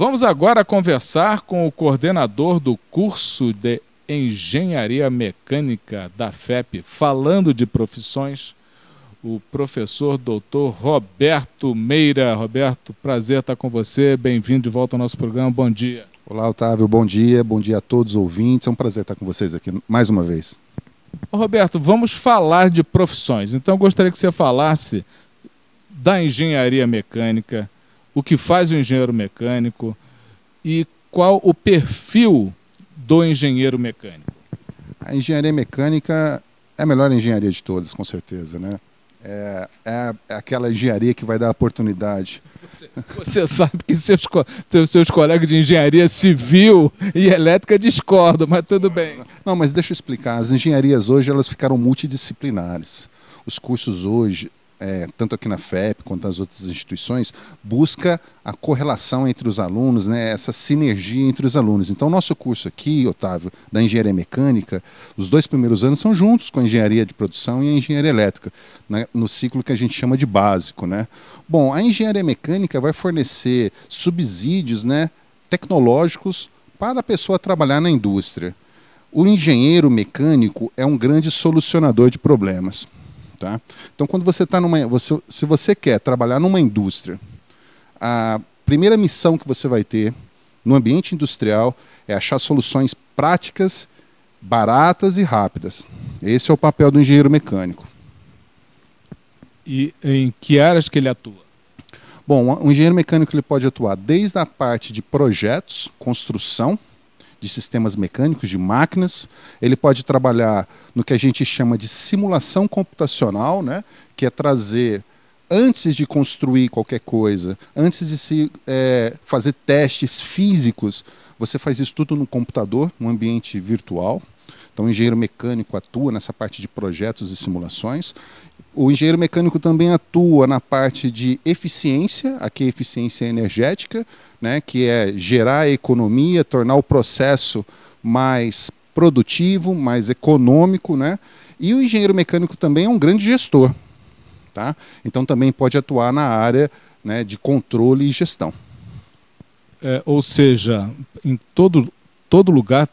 Vamos agora conversar com o coordenador do curso de Engenharia Mecânica da FEP, falando de profissões, o professor doutor Roberto Meira. Roberto, prazer estar com você. Bem-vindo de volta ao nosso programa. Bom dia. Olá, Otávio. Bom dia. Bom dia a todos os ouvintes. É um prazer estar com vocês aqui mais uma vez. Roberto, vamos falar de profissões. Então, eu gostaria que você falasse da engenharia mecânica o que faz o engenheiro mecânico e qual o perfil do engenheiro mecânico? A engenharia mecânica é a melhor engenharia de todas, com certeza, né? É, é, é aquela engenharia que vai dar oportunidade. Você, você sabe que seus, seus colegas de engenharia civil e elétrica discordam, mas tudo bem. Não, mas deixa eu explicar. As engenharias hoje elas ficaram multidisciplinares. Os cursos hoje é, tanto aqui na FEP quanto nas outras instituições, busca a correlação entre os alunos, né, essa sinergia entre os alunos. Então, nosso curso aqui, Otávio, da engenharia mecânica, os dois primeiros anos são juntos com a engenharia de produção e a engenharia elétrica, né, no ciclo que a gente chama de básico. Né? Bom, a engenharia mecânica vai fornecer subsídios né, tecnológicos para a pessoa trabalhar na indústria. O engenheiro mecânico é um grande solucionador de problemas. Tá? Então, quando você está numa. Você, se você quer trabalhar numa indústria, a primeira missão que você vai ter no ambiente industrial é achar soluções práticas, baratas e rápidas. Esse é o papel do engenheiro mecânico. E em que áreas que ele atua? Bom, o engenheiro mecânico ele pode atuar desde a parte de projetos, construção, de sistemas mecânicos, de máquinas. Ele pode trabalhar no que a gente chama de simulação computacional, né? que é trazer antes de construir qualquer coisa, antes de se é, fazer testes físicos, você faz isso tudo no computador, num ambiente virtual, então, o engenheiro mecânico atua nessa parte de projetos e simulações. O engenheiro mecânico também atua na parte de eficiência, aqui é eficiência energética, né, que é gerar economia, tornar o processo mais produtivo, mais econômico, né? E o engenheiro mecânico também é um grande gestor, tá? Então também pode atuar na área né, de controle e gestão. É, ou seja, em todo, todo lugar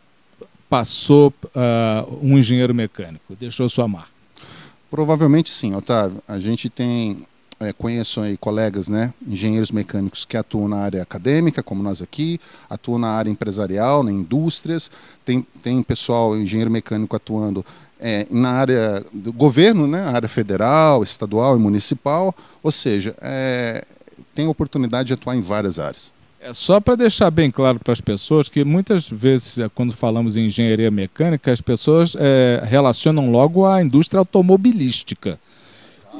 passou uh, um engenheiro mecânico? Deixou sua marca? Provavelmente sim, Otávio. A gente tem, é, conheço aí colegas, né, engenheiros mecânicos que atuam na área acadêmica, como nós aqui, atuam na área empresarial, na indústrias, tem, tem pessoal, engenheiro mecânico atuando é, na área do governo, né, área federal, estadual e municipal, ou seja, é, tem oportunidade de atuar em várias áreas. É só para deixar bem claro para as pessoas que muitas vezes, é, quando falamos em engenharia mecânica, as pessoas é, relacionam logo à indústria automobilística.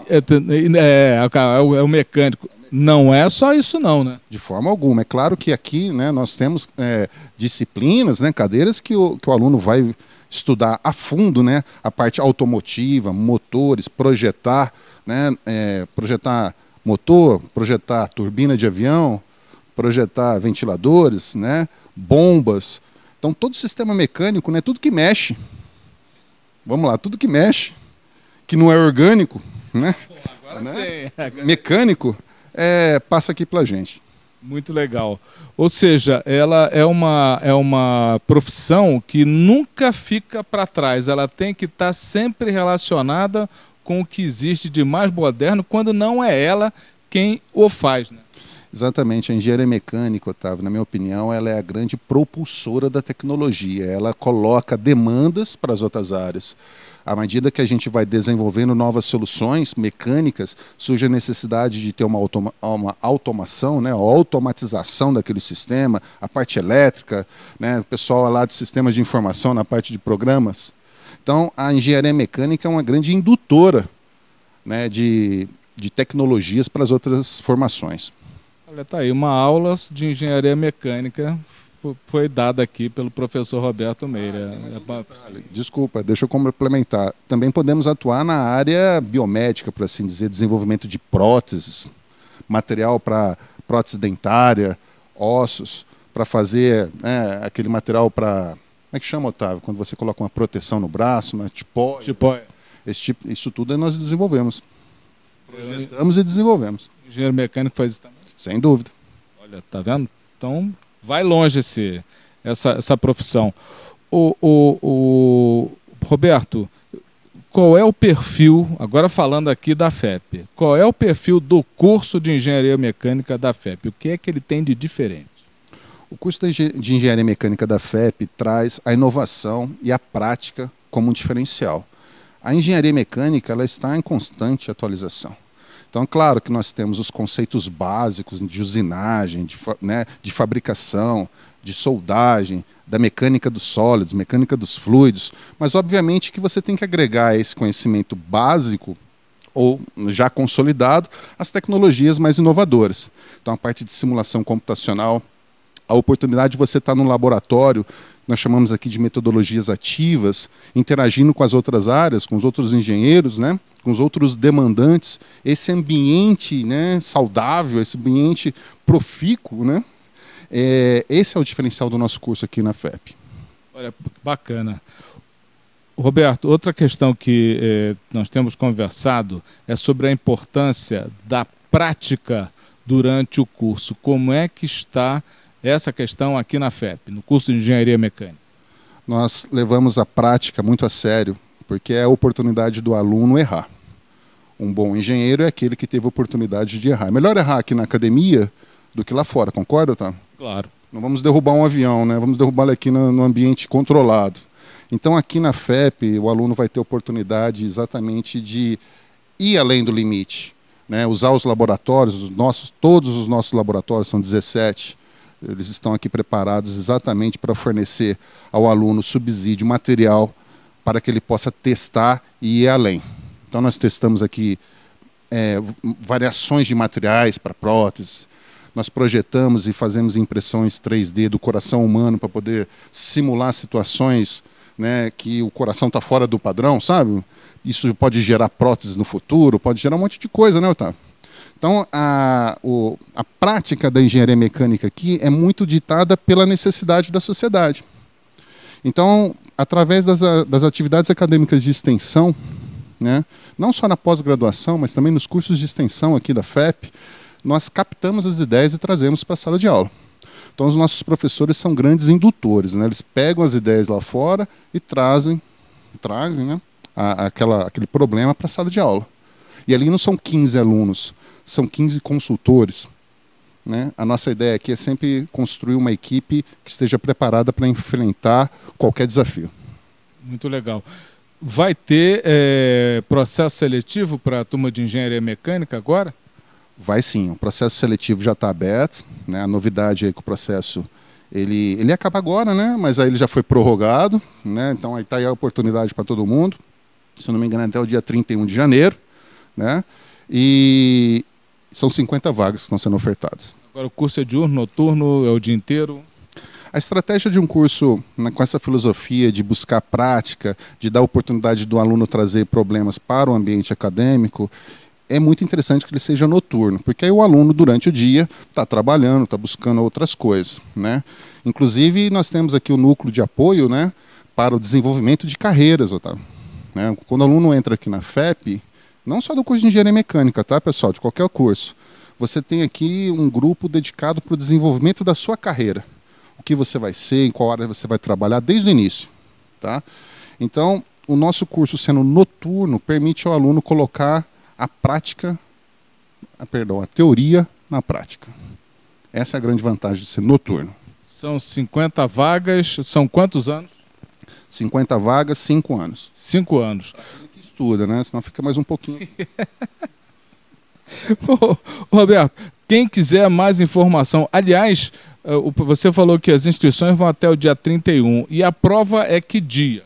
É, é, é, o, é, o, mecânico. Não é só isso, não, né? De forma alguma. É claro que aqui né, nós temos é, disciplinas, né, cadeiras que o, que o aluno vai estudar a fundo né, a parte automotiva, motores, projetar, né, projetar motor, projetar turbina de avião, projetar ventiladores, né? bombas. Então, todo sistema mecânico, né? tudo que mexe, vamos lá, tudo que mexe, que não é orgânico, né? Agora né? mecânico, é, passa aqui pela gente. Muito legal. Ou seja, ela é uma, é uma profissão que nunca fica para trás. Ela tem que estar tá sempre relacionada com o que existe de mais moderno, quando não é ela quem o faz. Né? Exatamente, a engenharia mecânica, Otávio, na minha opinião, ela é a grande propulsora da tecnologia. Ela coloca demandas para as outras áreas. À medida que a gente vai desenvolvendo novas soluções mecânicas, surge a necessidade de ter uma, automa uma automação, né, automatização daquele sistema, a parte elétrica, né, o pessoal lá de sistemas de informação na parte de programas. Então, a engenharia mecânica é uma grande indutora né, de, de tecnologias para as outras formações. Olha, tá aí uma aula de engenharia mecânica foi dada aqui pelo professor Roberto Meira. Ah, um é Desculpa, deixa eu complementar. Também podemos atuar na área biomédica, por assim dizer, desenvolvimento de próteses, material para prótese dentária, ossos, para fazer né, aquele material para. Como é que chama, Otávio? Quando você coloca uma proteção no braço, uma né, tipóia. tipóia. Esse tipo, isso tudo nós desenvolvemos. Projetamos e desenvolvemos. O engenheiro mecânico faz isso também. Sem dúvida. Olha, tá vendo? Então vai longe esse, essa, essa profissão. O, o, o Roberto, qual é o perfil, agora falando aqui da FEP, qual é o perfil do curso de engenharia mecânica da FEP? O que é que ele tem de diferente? O curso de engenharia mecânica da FEP traz a inovação e a prática como um diferencial. A engenharia mecânica ela está em constante atualização. Então, claro que nós temos os conceitos básicos de usinagem, de, né, de fabricação, de soldagem, da mecânica dos sólidos, mecânica dos fluidos, mas obviamente que você tem que agregar esse conhecimento básico ou já consolidado as tecnologias mais inovadoras. Então, a parte de simulação computacional, a oportunidade de você estar tá no laboratório, nós chamamos aqui de metodologias ativas, interagindo com as outras áreas, com os outros engenheiros, né? com os outros demandantes, esse ambiente né, saudável, esse ambiente profícuo, né? É, esse é o diferencial do nosso curso aqui na FEP. Olha, bacana. Roberto, outra questão que eh, nós temos conversado é sobre a importância da prática durante o curso. Como é que está essa questão aqui na FEP, no curso de Engenharia Mecânica? Nós levamos a prática muito a sério, porque é a oportunidade do aluno errar. Um bom engenheiro é aquele que teve oportunidade de errar. É melhor errar aqui na academia do que lá fora, concorda, tá? Claro. Não vamos derrubar um avião, né? Vamos derrubar ele aqui no, no ambiente controlado. Então, aqui na FEP, o aluno vai ter oportunidade exatamente de ir além do limite. Né? Usar os laboratórios, os nossos, todos os nossos laboratórios, são 17, eles estão aqui preparados exatamente para fornecer ao aluno subsídio material para que ele possa testar e ir além. Então nós testamos aqui é, variações de materiais para próteses. Nós projetamos e fazemos impressões 3D do coração humano para poder simular situações né, que o coração está fora do padrão, sabe? Isso pode gerar próteses no futuro, pode gerar um monte de coisa, né, Otávio? Então, a, o, a prática da engenharia mecânica aqui é muito ditada pela necessidade da sociedade. Então, através das, das atividades acadêmicas de extensão, né? não só na pós-graduação, mas também nos cursos de extensão aqui da FEP, nós captamos as ideias e trazemos para a sala de aula. Então, os nossos professores são grandes indutores, né? eles pegam as ideias lá fora e trazem, trazem né? a, aquela, aquele problema para a sala de aula. E ali não são 15 alunos, são 15 consultores. Né? A nossa ideia aqui é sempre construir uma equipe que esteja preparada para enfrentar qualquer desafio. Muito legal. Vai ter é, processo seletivo para a turma de engenharia mecânica agora? Vai sim, o processo seletivo já está aberto. Né? A novidade é que o processo ele, ele acaba agora, né? mas aí ele já foi prorrogado. Né? Então aí está aí a oportunidade para todo mundo. Se eu não me engano, até o dia 31 de janeiro. Né? E são 50 vagas que estão sendo ofertadas. Agora o curso é diurno, noturno, é o dia inteiro? A estratégia de um curso né, com essa filosofia de buscar prática, de dar oportunidade do aluno trazer problemas para o ambiente acadêmico, é muito interessante que ele seja noturno, porque aí o aluno, durante o dia, está trabalhando, está buscando outras coisas. Né? Inclusive, nós temos aqui o núcleo de apoio né, para o desenvolvimento de carreiras, Otávio. Né? Quando o aluno entra aqui na FEP, não só do curso de engenharia mecânica, tá, pessoal? De qualquer curso. Você tem aqui um grupo dedicado para o desenvolvimento da sua carreira o que você vai ser, em qual área você vai trabalhar desde o início, tá? Então, o nosso curso sendo noturno permite ao aluno colocar a prática, a, perdão, a teoria na prática. Essa é a grande vantagem de ser noturno. São 50 vagas, são quantos anos? 50 vagas, 5 anos. 5 anos. Que estuda, né? Senão fica mais um pouquinho. Roberto, quem quiser mais informação, aliás, é, você falou que as inscrições vão até o dia 31. E a prova é que dia?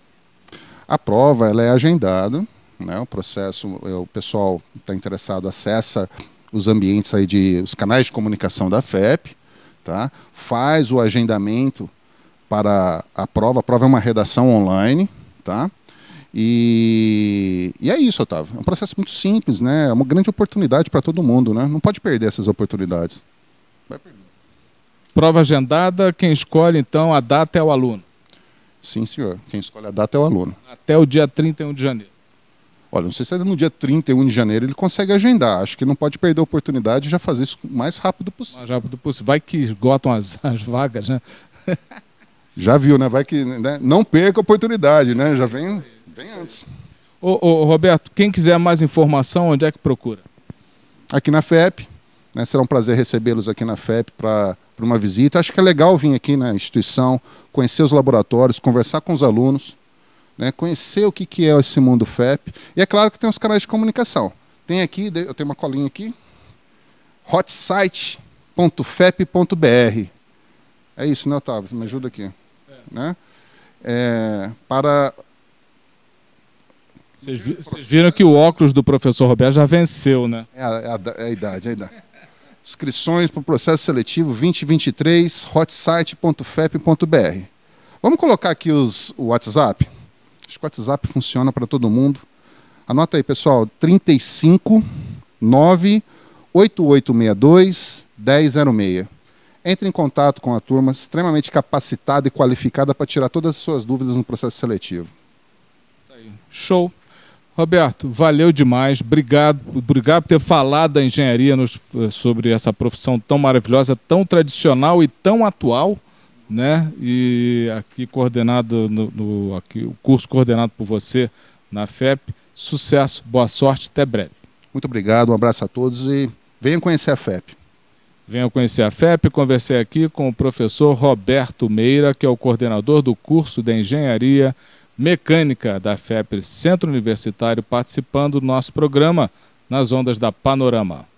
A prova ela é agendada. Né? O processo, é, o pessoal está interessado acessa os ambientes aí de os canais de comunicação da FEP, tá? Faz o agendamento para a prova. A prova é uma redação online, tá? E, e é isso, Otávio. É um processo muito simples, né? É uma grande oportunidade para todo mundo, né? Não pode perder essas oportunidades. Vai perder. Prova agendada, quem escolhe então a data é o aluno. Sim, senhor. Quem escolhe a data é o aluno. Até o dia 31 de janeiro. Olha, não sei se é no dia 31 de janeiro ele consegue agendar. Acho que não pode perder a oportunidade de já fazer isso o mais rápido possível. Mais rápido possível. Vai que esgotam as, as vagas, né? já viu, né? Vai que. Né? Não perca a oportunidade, né? Já vem, vem antes. Ô, ô, Roberto, quem quiser mais informação, onde é que procura? Aqui na FEP. Né? Será um prazer recebê-los aqui na FEP para uma visita. Acho que é legal vir aqui na instituição, conhecer os laboratórios, conversar com os alunos, né, conhecer o que, que é esse mundo FEP. E é claro que tem os canais de comunicação. Tem aqui, eu tenho uma colinha aqui, hotsite.fep.br. É isso, né, Otávio? Me ajuda aqui. É. Né? É, para vocês viram que o óculos do professor Roberto já venceu, né? É a, é a, é a idade, é a idade. Inscrições para o processo seletivo 2023, hotsite.fep.br. Vamos colocar aqui os, o WhatsApp? Acho que o WhatsApp funciona para todo mundo. Anota aí, pessoal, 35 9 8862 1006. Entre em contato com a turma, extremamente capacitada e qualificada para tirar todas as suas dúvidas no processo seletivo. Show. Roberto, valeu demais. Obrigado, obrigado por ter falado da engenharia nos, eh, sobre essa profissão tão maravilhosa, tão tradicional e tão atual, né? E aqui coordenado no, no aqui, o curso coordenado por você na FEP. Sucesso, boa sorte, até breve. Muito obrigado, um abraço a todos e venham conhecer a FEP. Venham conhecer a FEP. Conversei aqui com o professor Roberto Meira, que é o coordenador do curso de engenharia Mecânica da FEP Centro Universitário participando do nosso programa nas ondas da Panorama.